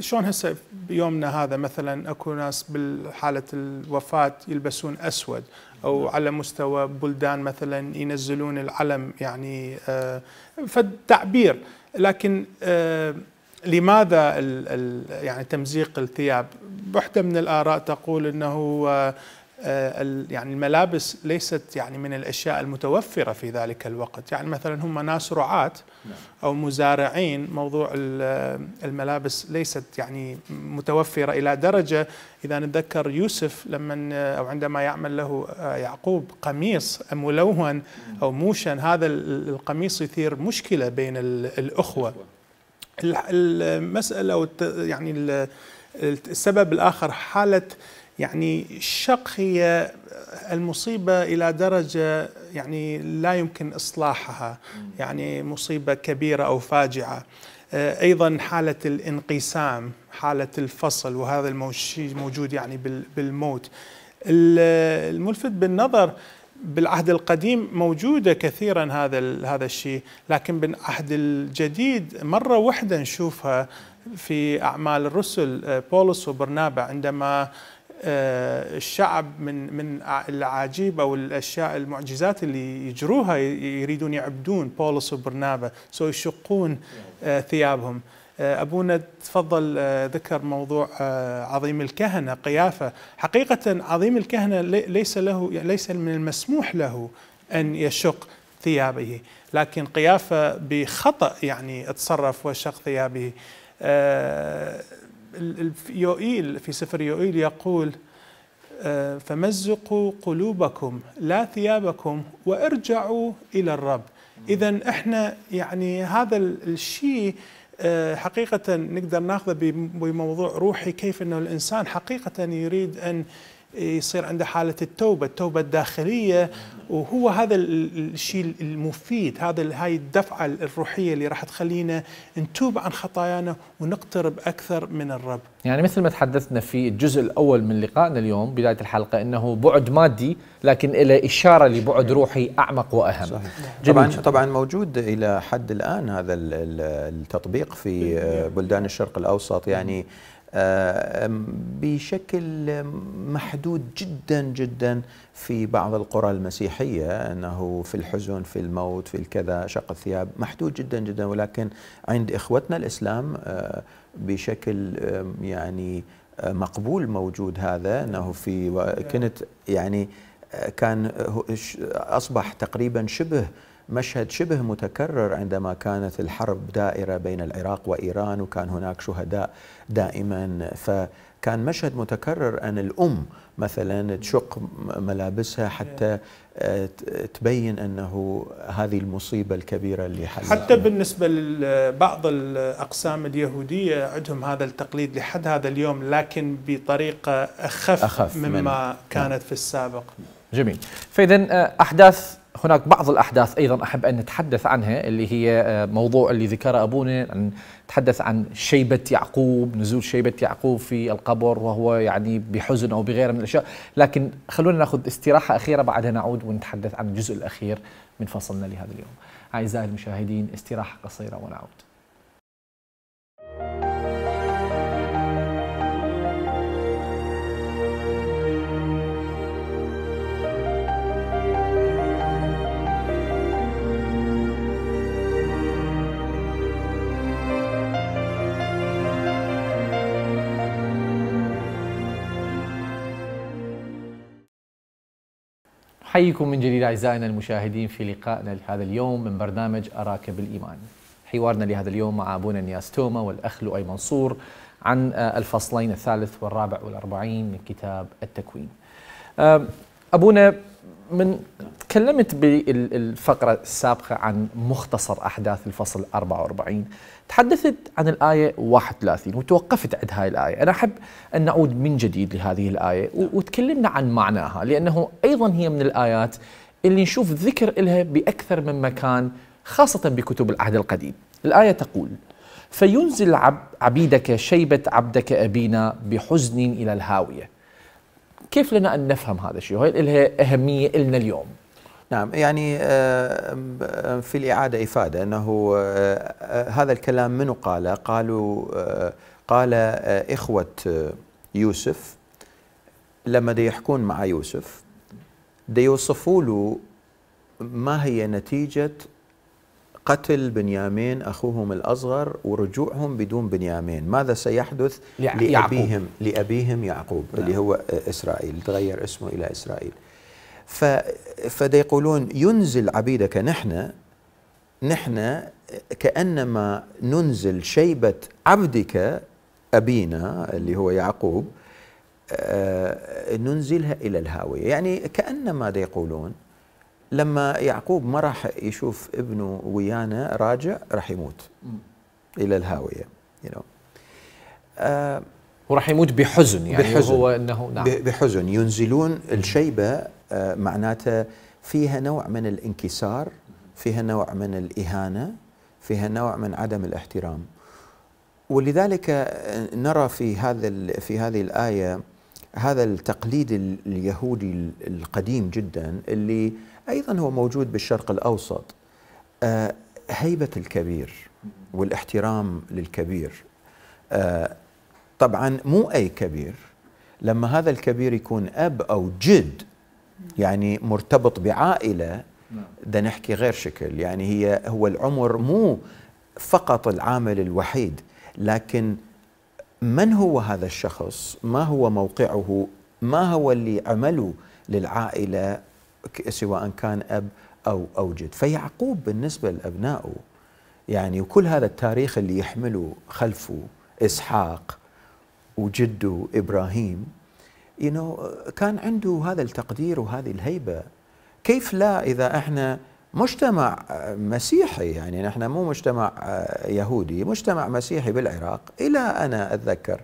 [SPEAKER 3] شلون هسه بيومنا هذا مثلا اكو ناس بالحاله الوفاه يلبسون اسود او نعم. على مستوى بلدان مثلا ينزلون العلم يعني آه، فالتعبير لكن آه، لماذا يعني تمزيق الثياب؟ واحده من الاراء تقول انه آه، يعني الملابس ليست يعني من الاشياء المتوفره في ذلك الوقت، يعني مثلا هم ناس رعاة نعم. او مزارعين موضوع آه، الملابس ليست يعني متوفره الى درجه اذا نتذكر يوسف لما آه، او عندما يعمل له يعقوب قميص ملون او موشن هذا القميص يثير مشكله بين الاخوه. المساله يعني السبب الاخر حاله يعني الشق هي المصيبة إلى درجة يعني لا يمكن إصلاحها يعني مصيبة كبيرة أو فاجعة آه، أيضا حالة الانقسام حالة الفصل وهذا الشيء موجود يعني بالموت الملفت بالنظر بالعهد القديم موجودة كثيرا هذا هذا الشيء لكن بالعهد الجديد مرة واحدة نشوفها في أعمال الرسل آه، بولس وبرنابا عندما آه، الشعب من من العجيب او الاشياء المعجزات اللي يجروها يريدون يعبدون بولس وبرنابا سو يشقون آه، ثيابهم آه، ابونا تفضل ذكر موضوع عظيم الكهنه قيافه حقيقه عظيم الكهنه ليس له ليس من المسموح له ان يشق ثيابه لكن قيافه بخطا يعني اتصرف وشق ثيابه يوئيل في سفر يوئيل يقول آه، فمزقوا قلوبكم لا ثيابكم وارجعوا الى الرب اذا احنا يعني هذا الشيء آه، حقيقة نقدر ناخذه بموضوع روحي كيف أنه الإنسان حقيقة يريد أن يصير عنده حالة التوبة التوبة الداخلية وهو هذا الشيء المفيد هذا هاي الدفعة الروحية اللي راح تخلينا نتوب عن خطايانا ونقترب أكثر من الرب
[SPEAKER 1] يعني مثل ما تحدثنا في الجزء الأول من لقائنا اليوم بداية الحلقة أنه بعد مادي لكن إلى إشارة لبعد روحي أعمق وأهم صحيح. طبعا, طبعا موجود إلى حد الآن هذا التطبيق في
[SPEAKER 2] إيه. آه، بلدان الشرق الأوسط يعني بشكل محدود جدا جدا في بعض القرى المسيحية أنه في الحزن في الموت في الكذا شق الثياب محدود جدا جدا ولكن عند إخوتنا الإسلام آه، بشكل يعني آه، مقبول موجود هذا أنه في كنت يعني آه، كان أصبح تقريبا شبه مشهد شبه متكرر عندما كانت الحرب دائرة بين العراق وإيران وكان هناك شهداء دائما فكان مشهد متكرر أن الأم مثلا تشق ملابسها حتى آه، تبين أنه هذه المصيبة الكبيرة اللي حلت حتى
[SPEAKER 3] بالنسبة لبعض الأقسام اليهودية عندهم هذا التقليد لحد هذا اليوم لكن بطريقة أخف, أخف مما من كانت نعم. في السابق
[SPEAKER 1] جميل فإذا آه، أحداث هناك بعض الأحداث أيضا أحب أن نتحدث عنها اللي هي آه، موضوع اللي ذكره أبونا أن تحدث عن شيبة يعقوب نزول شيبة يعقوب في القبر وهو يعني بحزن أو بغيره من الأشياء لكن خلونا نأخذ استراحة أخيرة بعدها نعود ونتحدث عن الجزء الأخير من فصلنا لهذا اليوم أعزائي المشاهدين استراحة قصيرة ونعود احييكم من جديد أعزائنا المشاهدين في لقائنا لهذا اليوم من برنامج أراك بالإيمان حوارنا لهذا اليوم مع أبونا نياس توما والأخ لؤي منصور عن آه، الفصلين الثالث والرابع والأربعين من كتاب التكوين آه، أبونا من تكلمت بالفقرة السابقة عن مختصر أحداث الفصل 44 تحدثت عن الآية 31 وتوقفت عند هذه الآية أنا أحب أن نعود من جديد لهذه الآية نعم. وتكلمنا عن معناها لأنه أيضا هي من الآيات اللي نشوف ذكر لها بأكثر من مكان خاصة بكتب العهد القديم الآية تقول فينزل عب عبيدك شيبة عبدك أبينا بحزن إلى الهاوية كيف لنا أن نفهم هذا الشيء وهي لها أهمية لنا اليوم نعم يعني
[SPEAKER 2] آه، في الإعادة إفادة أنه آه، آه، هذا الكلام من قال قالوا قال إخوة يوسف لما دي يحكون مع يوسف ديوصفوا يوصفوا له ما هي نتيجة قتل بنيامين أخوهم الأصغر ورجوعهم بدون بنيامين ماذا سيحدث لأبيهم, لأبيهم يعقوب نعم. اللي هو إسرائيل تغير اسمه إلى إسرائيل ف يقولون ينزل عبيدك نحن نحن كأنما ننزل شيبة عبدك أبينا اللي هو يعقوب آه، ننزلها إلى الهاوية يعني كأنما دا يقولون لما يعقوب ما راح يشوف ابنه ويانا راجع راح يموت الى الهاويه you know. آه وراح يموت بحزن يعني بحزن هو انه نعم بحزن ينزلون الشيبه آه معناته فيها نوع من الانكسار فيها نوع من الاهانه فيها نوع من عدم الاحترام ولذلك آه، نرى في هذا في هذه الايه هذا التقليد اليهودي القديم جدا اللي أيضا هو موجود بالشرق الأوسط آه، هيبة الكبير والاحترام للكبير آه، طبعا مو أي كبير لما هذا الكبير يكون أب أو جد يعني مرتبط بعائلة نعم. ده نحكي غير شكل يعني هي هو العمر مو فقط العامل الوحيد لكن من هو هذا الشخص ما هو موقعه ما هو اللي عمله للعائلة سواء كان أب أو أو جد فيعقوب بالنسبة لأبنائه يعني وكل هذا التاريخ اللي يحمله خلفه إسحاق وجده إبراهيم you know, كان عنده هذا التقدير وهذه الهيبة كيف لا إذا إحنا مجتمع مسيحي يعني نحن مو مجتمع آه، يهودي مجتمع مسيحي بالعراق إلى أنا أتذكر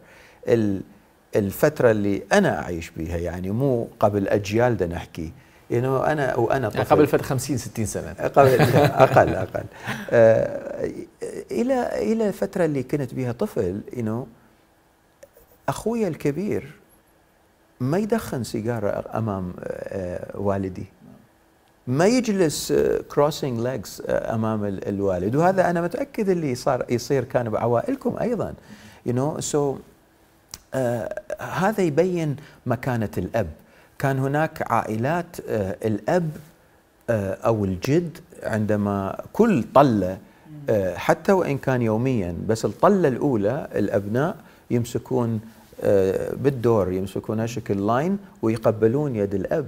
[SPEAKER 2] الفترة اللي أنا أعيش بها يعني مو قبل أجيال ده نحكي انه انا او انا يعني طفل يعني قبل فترة 50 60 سنه قبل اقل اقل آه، الى الى الفتره اللي كنت بها طفل انه اخوي الكبير ما يدخن سيجاره امام آه، والدي ما يجلس كروسنج آه، ليجز امام الوالد وهذا انا متاكد اللي صار يصير كان بعوائلكم ايضا يو نو سو هذا يبين مكانه الاب كان هناك عائلات آه، الأب آه، أو الجد عندما كل طلة آه، حتى وإن كان يوميا بس الطلة الأولى الأبناء يمسكون بالدور يمسكونها شكل لاين ويقبلون يد الأب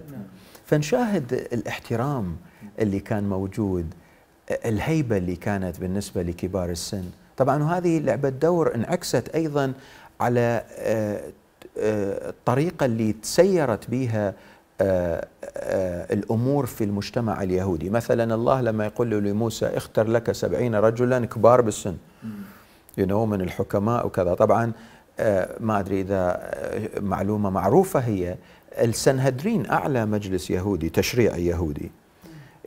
[SPEAKER 2] فنشاهد الاحترام اللي كان موجود الهيبة اللي كانت بالنسبة لكبار السن طبعا وهذه لعبة دور انعكست أيضا على الطريقة اللي تسيرت بها آه، آه، الأمور في المجتمع اليهودي مثلا الله لما يقول له لموسى اختر لك سبعين رجلا كبار بالسن يو من الحكماء وكذا طبعا آه، ما أدري إذا معلومة معروفة هي السنهدرين أعلى مجلس يهودي تشريعي يهودي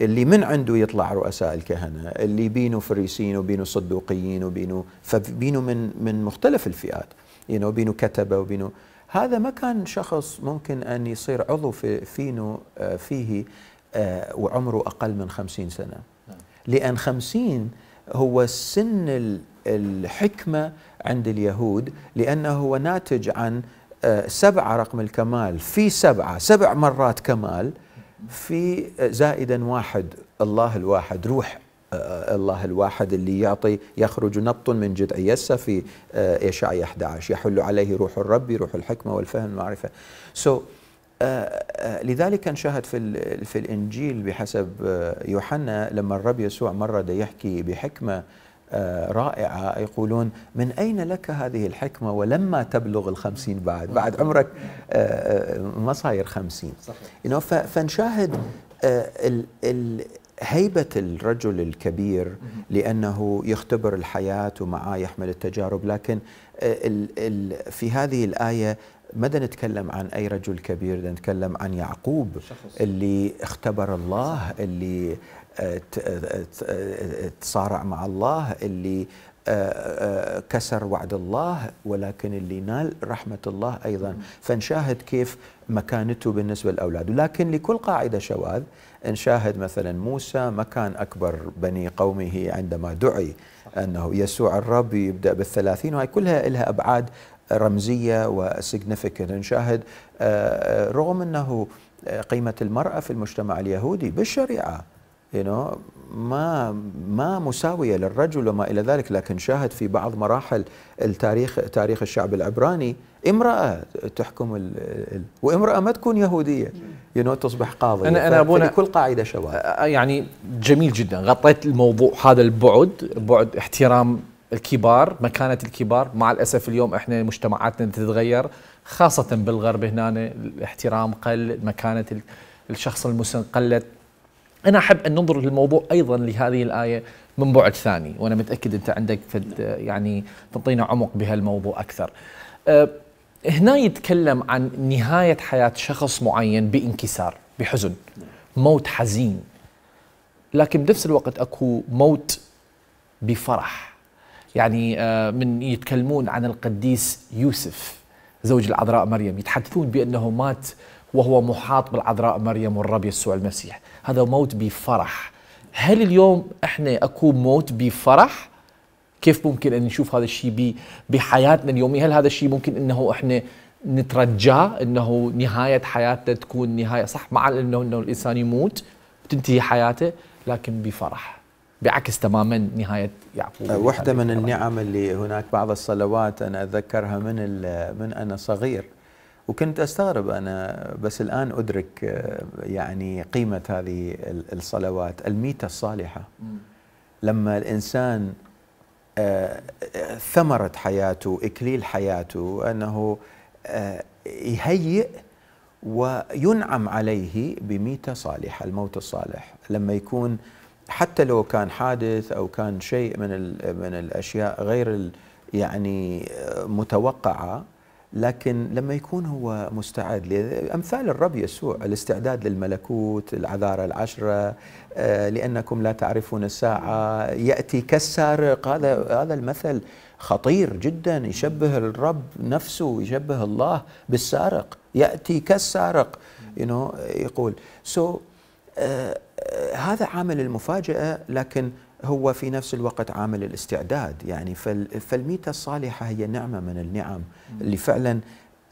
[SPEAKER 2] اللي من عنده يطلع رؤساء الكهنة اللي بينه فريسين وبينه صدوقيين وبينه فبينه من من مختلف الفئات يعني بينه كتبة وبينه هذا ما كان شخص ممكن أن يصير عضو في فينو آه، فيه آه، وعمره أقل من خمسين سنة نعم. لأن خمسين هو سن الحكمة عند اليهود لأنه هو ناتج عن آه، سبعة رقم الكمال في سبعة سبع مرات كمال في زائدا واحد الله الواحد روح آه، الله الواحد اللي يعطي يخرج نبط من جذع يسى في آه، إشعياء 11 يحل عليه روح الرب روح الحكمة والفهم والمعرفة so آه، لذلك نشاهد في في الانجيل بحسب يوحنا لما الرب يسوع مره ده يحكي بحكمه رائعة يقولون من أين لك هذه الحكمة ولما تبلغ الخمسين بعد بعد عمرك ما صاير خمسين صحيح. فنشاهد هيبة الرجل الكبير لأنه يختبر الحياة ومعاه يحمل التجارب لكن في هذه الآية ما نتكلم عن أي رجل كبير نتكلم عن يعقوب شخص. اللي اختبر الله اللي آه، آه، آه، تصارع مع الله اللي كسر وعد الله ولكن اللي نال رحمة الله أيضا فنشاهد كيف مكانته بالنسبة للأولاد ولكن لكل قاعدة شواذ نشاهد مثلا موسى ما كان أكبر بني قومه عندما دعي أنه يسوع الرب يبدأ بالثلاثين وهي كلها لها أبعاد رمزية وسيغنيفيكنت نشاهد آه، آه، رغم أنه آه، قيمة المرأة في المجتمع اليهودي بالشريعة you know ما ما مساويه للرجل وما الى ذلك لكن شاهد في بعض مراحل التاريخ تاريخ الشعب العبراني امراه تحكم الـ الـ وامراه ما تكون يهوديه you know تصبح قاضيه انا انا ابونا كل
[SPEAKER 1] قاعده شباب يعني جميل جدا غطيت الموضوع هذا البعد بعد احترام الكبار مكانة الكبار مع الأسف اليوم إحنا مجتمعاتنا تتغير خاصة بالغرب هنا الاحترام قل مكانة الشخص المسن قلت أنا أحب أن ننظر للموضوع أيضا لهذه الآية من بعد ثاني وأنا متأكد أنت عندك فد يعني تعطينا عمق بهالموضوع أكثر أه هنا يتكلم عن نهاية حياة شخص معين بانكسار بحزن موت حزين لكن بنفس الوقت أكو موت بفرح يعني أه، من يتكلمون عن القديس يوسف زوج العذراء مريم يتحدثون بأنه مات وهو محاط بالعذراء مريم والرب يسوع المسيح هذا موت بفرح هل اليوم احنا اكو موت بفرح كيف ممكن ان نشوف هذا الشيء بحياتنا اليوميه هل هذا الشيء ممكن انه احنا نترجاه انه نهايه حياتنا تكون نهايه صح مع انه انه الانسان يموت تنتهي حياته لكن بفرح بعكس تماما نهايه يعقوب أه، واحده من النعم اللي هناك
[SPEAKER 2] بعض الصلوات انا اتذكرها من من انا صغير وكنت استغرب انا بس الان ادرك آه، يعني قيمه هذه الصلوات الميته الصالحه لما الانسان آه، ثمره حياته اكليل حياته انه آه، يهيئ وينعم عليه بميتة صالحة الموت الصالح لما يكون حتى لو كان حادث أو كان شيء من, من الأشياء غير يعني متوقعة لكن لما يكون هو مستعد لأمثال الرب يسوع الاستعداد للملكوت العذارى العشرة آه، لأنكم لا تعرفون الساعة يأتي كالسارق هذا هذا المثل خطير جدا يشبه الرب نفسه يشبه الله بالسارق يأتي كالسارق you know, يقول سو آه، آه، هذا عامل المفاجأة لكن هو في نفس الوقت عامل الاستعداد يعني فالميتة الصالحة هي نعمة من النعم اللي فعلا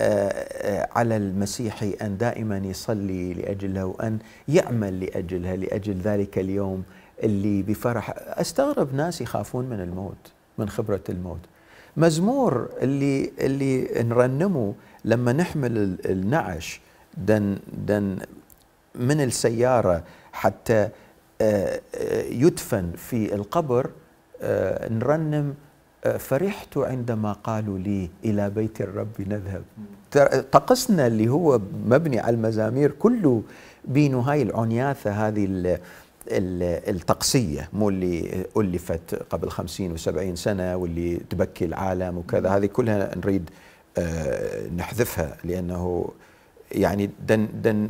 [SPEAKER 2] آه، آه، على المسيحي أن دائما يصلي لأجلها وأن يعمل لأجلها لأجل ذلك اليوم اللي بفرح أستغرب ناس يخافون من الموت من خبرة الموت مزمور اللي اللي نرنمه لما نحمل النعش دن دن من السيارة حتى آه، آه، يدفن في القبر آه، نرنم فرحت عندما قالوا لي إلى بيت الرب نذهب طقسنا اللي هو مبني على المزامير كله بينه هاي العنياثة هذه التقصية مو اللي ألفت قبل خمسين وسبعين سنة واللي تبكي العالم وكذا هذه كلها نريد نحذفها لأنه يعني دن دن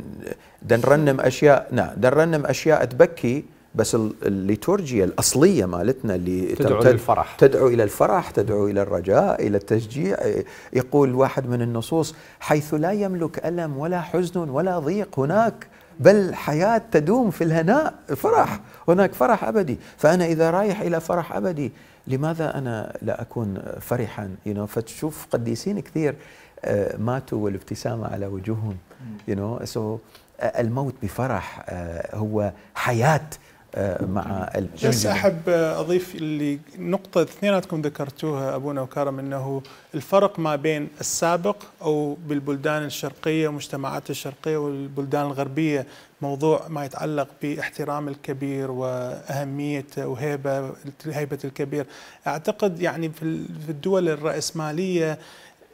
[SPEAKER 2] دن رنم اشياء نعم دن رنم اشياء تبكي بس الليتورجيا الاصليه مالتنا اللي تدعو تد للفرح تدعو الى الفرح، تدعو الى الرجاء، الى التشجيع، يقول واحد من النصوص حيث لا يملك الم ولا حزن ولا ضيق هناك بل حياة تدوم في الهناء فرح هناك فرح أبدي فأنا إذا رايح إلى فرح أبدي لماذا أنا لا أكون فرحا you know فتشوف قديسين كثير آه، ماتوا والابتسامه على وجوههم you know? سو آه، الموت بفرح آه، هو حياه مع الجميع بس احب
[SPEAKER 3] اضيف اللي نقطه اثنيناتكم ذكرتوها ابونا وكرم انه الفرق ما بين السابق او بالبلدان الشرقيه ومجتمعات الشرقيه والبلدان الغربيه موضوع ما يتعلق باحترام الكبير واهميه وهيبه هيبه الكبير اعتقد يعني في الدول الراسماليه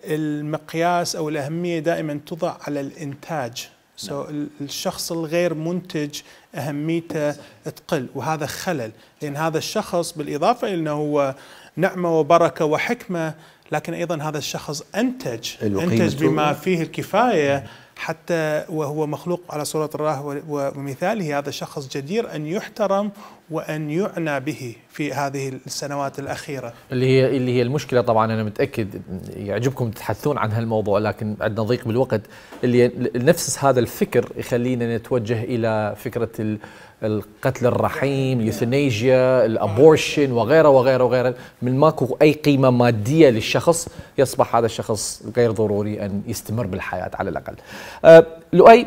[SPEAKER 3] المقياس او الاهميه دائما تضع على الانتاج سو so نعم. الشخص الغير منتج اهميته صح. تقل وهذا خلل لان هذا الشخص بالاضافه الى انه هو نعمه وبركه وحكمه لكن ايضا هذا الشخص انتج انتج بما فيه الكفايه نعم. حتى وهو مخلوق على صورة الله ومثاله هذا الشخص جدير أن يحترم وأن يعنى به في هذه السنوات الأخيرة
[SPEAKER 1] اللي هي, اللي هي المشكلة طبعا أنا متأكد يعجبكم تتحدثون عن هالموضوع لكن عندنا ضيق بالوقت اللي نفس هذا الفكر يخلينا نتوجه إلى فكرة القتل الرحيم اليوثنيجيا الابورشن وغيره وغيره وغيره من ماكو اي قيمه ماديه للشخص يصبح هذا الشخص غير ضروري ان يستمر بالحياه على الاقل أه لؤي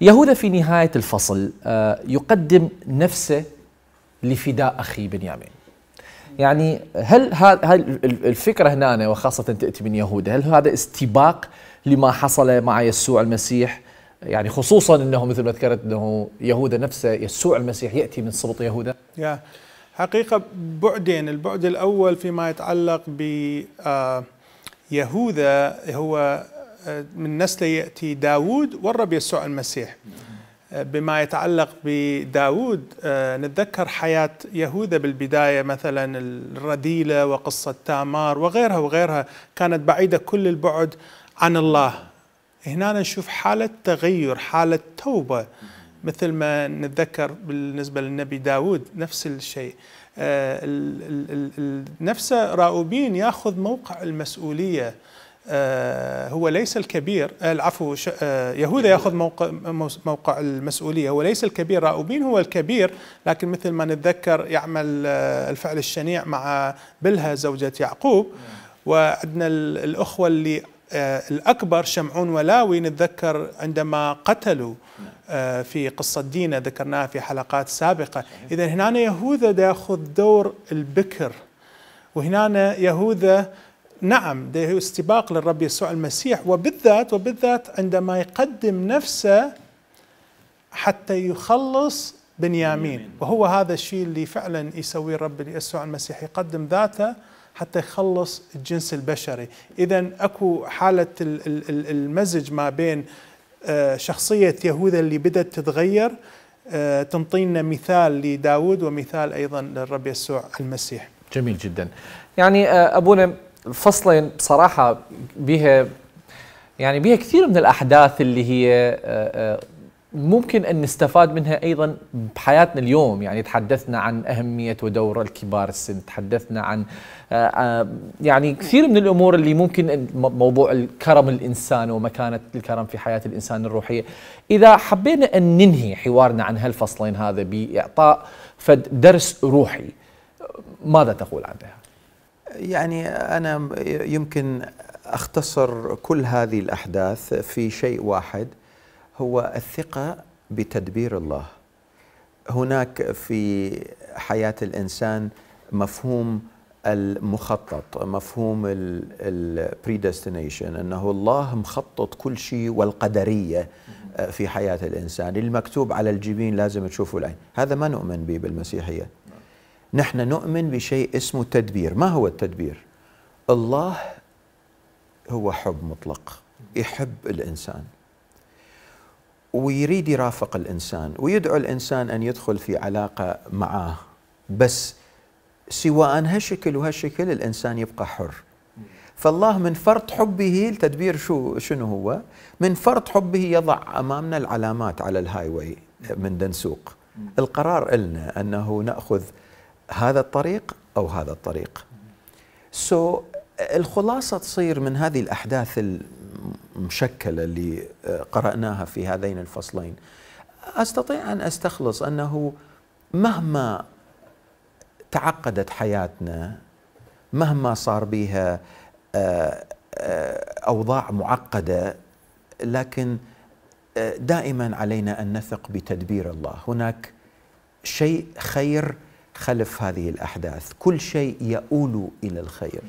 [SPEAKER 1] يهوذا في نهايه الفصل أه يقدم نفسه لفداء اخي بنيامين يعني هل هذا الفكره هنا وخاصه تاتي من يهوذا هل هذا استباق لما حصل مع يسوع المسيح يعني خصوصا انه مثل ما ذكرت انه يهوذا نفسه يسوع المسيح ياتي من سبط يهوذا
[SPEAKER 3] يا حقيقه بعدين البعد الاول فيما يتعلق ب آه، يهوذا هو آه، من نسله ياتي داوود والرب يسوع المسيح آه، بما يتعلق بداود نتذكر حياة يهوذا بالبداية مثلا الرذيلة وقصة تامار وغيرها وغيرها كانت بعيدة كل البعد عن الله هنا نشوف حالة تغير حالة توبة مثل ما نتذكر بالنسبة للنبي داود نفس الشيء آه، نفسه راؤوبين ياخذ موقع المسؤولية آه، هو ليس الكبير آه، العفو يهوذا ياخذ موقع موقع المسؤوليه هو ليس الكبير راؤوبين هو الكبير لكن مثل ما نتذكر يعمل الفعل الشنيع مع بلها زوجة يعقوب نعم. وعندنا الاخوه اللي آه، الأكبر شمعون ولاوي نتذكر عندما قتلوا آه، في قصة دينا ذكرناها في حلقات سابقة إذا هنا يهوذا يأخذ دور البكر وهنا يهوذا نعم ده استباق للرب يسوع المسيح وبالذات وبالذات عندما يقدم نفسه حتى يخلص بنيامين وهو هذا الشيء اللي فعلا يسويه الرب يسوع المسيح يقدم ذاته حتى يخلص الجنس البشري إذا أكو حالة المزج ما بين آه، شخصية يهوذا اللي بدأت تتغير آه، تنطينا مثال
[SPEAKER 1] لداود ومثال أيضا للرب يسوع المسيح جميل جدا يعني آه، أبونا فصلين بصراحة بها يعني بها كثير من الأحداث اللي هي ممكن أن نستفاد منها أيضا بحياتنا اليوم يعني تحدثنا عن أهمية ودور الكبار السن تحدثنا عن آه، آه، يعني كثير من الأمور اللي ممكن موضوع الكرم الإنسان ومكانة الكرم في حياة الإنسان الروحية إذا حبينا أن ننهي حوارنا عن هالفصلين هذا بإعطاء فد درس روحي ماذا تقول عنها؟
[SPEAKER 2] يعني أنا يمكن أختصر كل هذه الأحداث في شيء واحد هو الثقه بتدبير الله هناك في حياه الانسان مفهوم المخطط مفهوم البريدستنيشن انه الله مخطط كل شيء والقدريه آه، في حياه الانسان المكتوب على الجبين لازم تشوفه العين هذا ما نؤمن به بالمسيحيه نحن نؤمن بشيء اسمه تدبير ما هو التدبير الله هو حب مطلق يحب الانسان ويريد يرافق الانسان ويدعو الانسان ان يدخل في علاقه معاه بس سواء هالشكل وهالشكل الانسان يبقى حر فالله من فرط حبه التدبير شو شنو هو؟ من فرط حبه يضع امامنا العلامات على الهاي واي من دنسوق القرار النا انه ناخذ هذا الطريق او هذا الطريق سو so الخلاصه تصير من هذه الاحداث مشكله اللي قراناها في هذين الفصلين استطيع ان استخلص انه مهما تعقدت حياتنا مهما صار بها آه، آه، اوضاع معقده لكن آه، دائما علينا ان نثق بتدبير الله هناك شيء خير خلف هذه الاحداث كل شيء يؤول الى الخير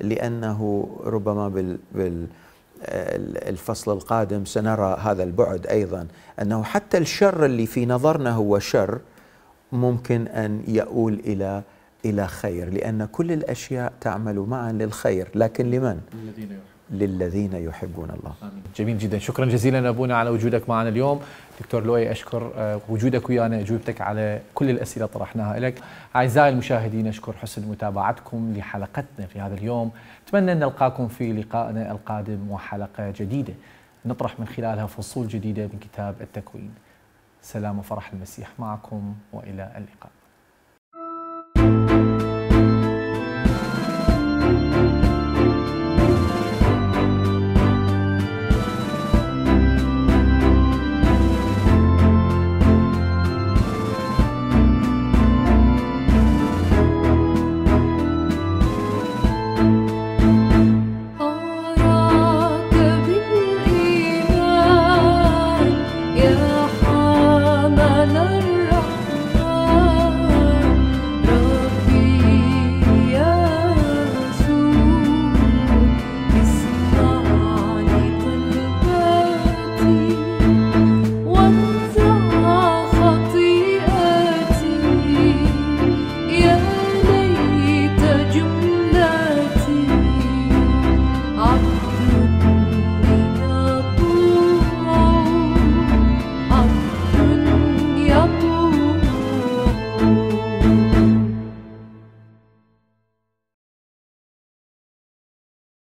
[SPEAKER 2] لانه ربما بال, بال الفصل القادم سنرى هذا البعد ايضا انه حتى الشر اللي في نظرنا هو شر ممكن ان يؤول الى الى خير لان كل الاشياء تعمل
[SPEAKER 1] معا للخير لكن لمن؟ الذين يحبون للذين يحبون الله آمين. جميل جدا شكرا جزيلا أبونا على وجودك معنا اليوم دكتور لؤي أشكر آه، وجودك ويانا أجوبتك على كل الأسئلة طرحناها لك أعزائي المشاهدين أشكر حسن متابعتكم لحلقتنا في هذا اليوم أتمنى أن نلقاكم في لقائنا القادم وحلقة جديدة نطرح من خلالها فصول جديدة من كتاب التكوين سلام وفرح المسيح معكم وإلى اللقاء